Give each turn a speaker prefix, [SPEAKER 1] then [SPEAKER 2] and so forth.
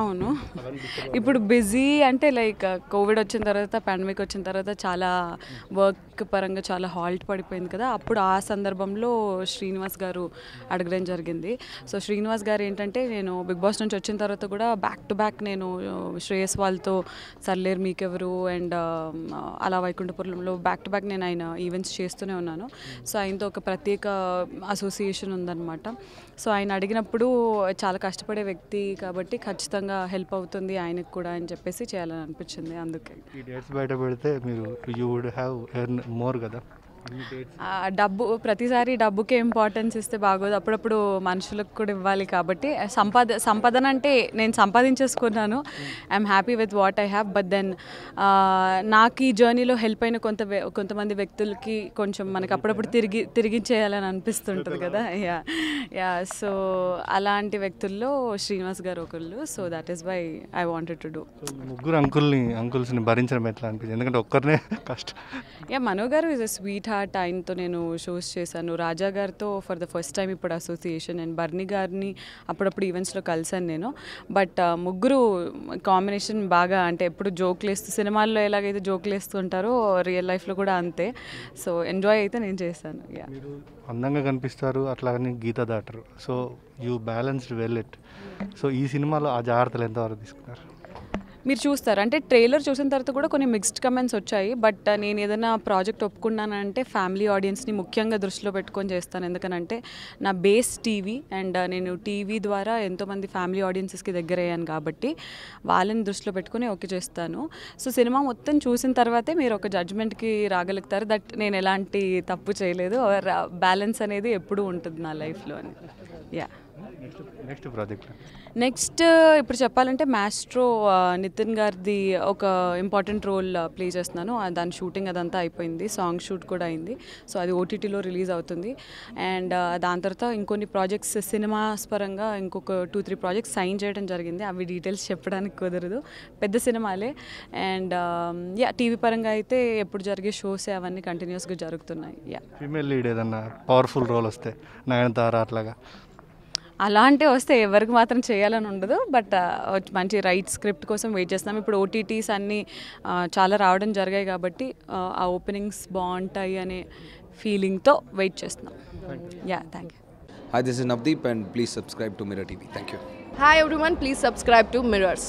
[SPEAKER 1] అవును
[SPEAKER 2] ఇప్పుడు బిజీ అంటే లైక్ కోవిడ్ వచ్చిన తర్వాత పాండమిక్ వచ్చిన తర్వాత చాలా వర్క్ పరంగా చాలా హాల్ట్ పడిపోయింది కదా అప్పుడు ఆ సందర్భంలో శ్రీనివాస్ గారు అడగడం జరిగింది సో శ్రీనివాస్ గారు ఏంటంటే నేను బిగ్ బాస్ నుంచి వచ్చిన తర్వాత కూడా బ్యాక్ టు బ్యాక్ నేను శ్రేయస్ వాళ్ళతో సర్లేరు మీకెవరు అండ్ అలా వైకుంఠపురంలో బ్యాక్ టు బ్యాక్ నేను ఆయన ఈవెంట్స్ చేస్తూనే ఉన్నాను సో ఆయనతో ఒక ప్రత్యేక అసోసియేషన్ ఉందన్నమాట సో ఆయన అడిగినప్పుడు చాలా కష్టపడే వ్యక్తి కాబట్టి ఖచ్చితంగా హెల్ప్ అవుతుంది ఆయనకు కూడా అని చెప్పేసి చేయాలని అనిపించింది అందుకే ఈ డేట్స్
[SPEAKER 1] బయట పెడితే మీరు you would have earn more కదా
[SPEAKER 2] డబ్బు ప్రతిసారి డబ్బుకే ఇంపార్టెన్స్ ఇస్తే బాగోదు అప్పుడప్పుడు మనుషులకు కూడా ఇవ్వాలి కాబట్టి సంపాద సంపాదన అంటే నేను సంపాదించేసుకున్నాను I'm happy with what I have but then నాకు ఈ జర్నీలో హెల్ప్ అయిన కొంత కొంతమంది వ్యక్తులకి కొంచెం మనకి అప్పుడప్పుడు తిరిగి తిరిగించేయాలని అనిపిస్తుంటుంది కదా యా యా సో అలాంటి వ్యక్తుల్లో శ్రీనివాస్ గారు ఒకళ్ళు so that is why I wanted to do ముగ్గురు అంకుల్ని
[SPEAKER 1] అంకుల్స్ని భరించడం ఎట్లా అనిపించింది ఎందుకంటే ఒక్కరినే కష్టం
[SPEAKER 2] యా మనో గారు ఈజ్ అ స్వీట్ హార్ట్ ఆయనతో నేను షోస్ చేశాను రాజా గారితో ఫర్ ద ఫస్ట్ టైం ఇప్పుడు అసోసియేషన్ అండ్ బర్నీ గారిని అప్పుడప్పుడు ఈవెంట్స్లో కలిశాను నేను బట్ ముగ్గురు కాంబినేషన్ బాగా అంటే ఎప్పుడు జోక్లు వేస్తూ సినిమాల్లో ఎలాగైతే జోక్లు వేస్తూ ఉంటారో రియల్ లైఫ్లో కూడా అంతే సో ఎంజాయ్ అయితే నేను చేశాను
[SPEAKER 1] అందంగా కనిపిస్తారు అట్లాగని గీత దాటరు so you balanced well it so ఈ సినిమాలో ఆ జాగ్రత్తలు ఎంతవరకు తీసుకున్నారు
[SPEAKER 2] మీరు చూస్తారు అంటే ట్రైలర్ చూసిన తర్వాత కూడా కొన్ని మిక్స్డ్ కమెంట్స్ వచ్చాయి బట్ నేను ఏదైనా ప్రాజెక్ట్ ఒప్పుకున్నానంటే ఫ్యామిలీ ఆడియన్స్ని ముఖ్యంగా దృష్టిలో పెట్టుకొని చేస్తాను ఎందుకనంటే నా బేస్ టీవీ అండ్ నేను టీవీ ద్వారా ఎంతోమంది ఫ్యామిలీ ఆడియన్సెస్కి దగ్గర అయ్యాను కాబట్టి వాళ్ళని దృష్టిలో పెట్టుకుని ఓకే చేస్తాను సో సినిమా మొత్తం చూసిన తర్వాతే మీరు ఒక జడ్జ్మెంట్కి రాగలుగుతారు దట్ నేను ఎలాంటి తప్పు చేయలేదు బ్యాలెన్స్ అనేది ఎప్పుడూ ఉంటుంది నా లైఫ్లో అని యా నెక్స్ట్ ప్రాజెక్ట్ నెక్స్ట్ ఇప్పుడు చెప్పాలంటే మాస్ట్రో నితిన్ గారిది ఒక ఇంపార్టెంట్ రోల్ ప్లే చేస్తున్నాను దాని షూటింగ్ అదంతా అయిపోయింది సాంగ్ షూట్ కూడా అయింది సో అది ఓటీటీలో రిలీజ్ అవుతుంది అండ్ దాని తర్వాత ఇంకొన్ని ప్రాజెక్ట్స్ సినిమాస్ పరంగా ఇంకొక టూ త్రీ ప్రాజెక్ట్స్ సైన్ చేయడం జరిగింది అవి డీటెయిల్స్ చెప్పడానికి కుదరదు పెద్ద సినిమాలే అండ్ యా టీవీ పరంగా అయితే ఎప్పుడు జరిగే షోస్ అవన్నీ కంటిన్యూస్గా జరుగుతున్నాయి యా
[SPEAKER 1] ఫీమేల్ లీడ్ ఏదన్నా పవర్ఫుల్ రోల్ వస్తే నయనతార అట్లాగా
[SPEAKER 2] అలా అంటే వస్తే ఎవరికి మాత్రం చేయాలని ఉండదు బట్ uh, మంచి రైట్ స్క్రిప్ట్ కోసం వెయిట్ చేస్తున్నాం ఇప్పుడు ఓటీటీస్ అన్నీ చాలా రావడం జరిగాయి కాబట్టి ఆ ఓపెనింగ్స్ బాగుంటాయి అనే ఫీలింగ్తో వెయిట్ చేస్తున్నాం yeah thank you hi this is Navdeep and please subscribe to Mirror TV thank you hi everyone please
[SPEAKER 1] subscribe to mirrors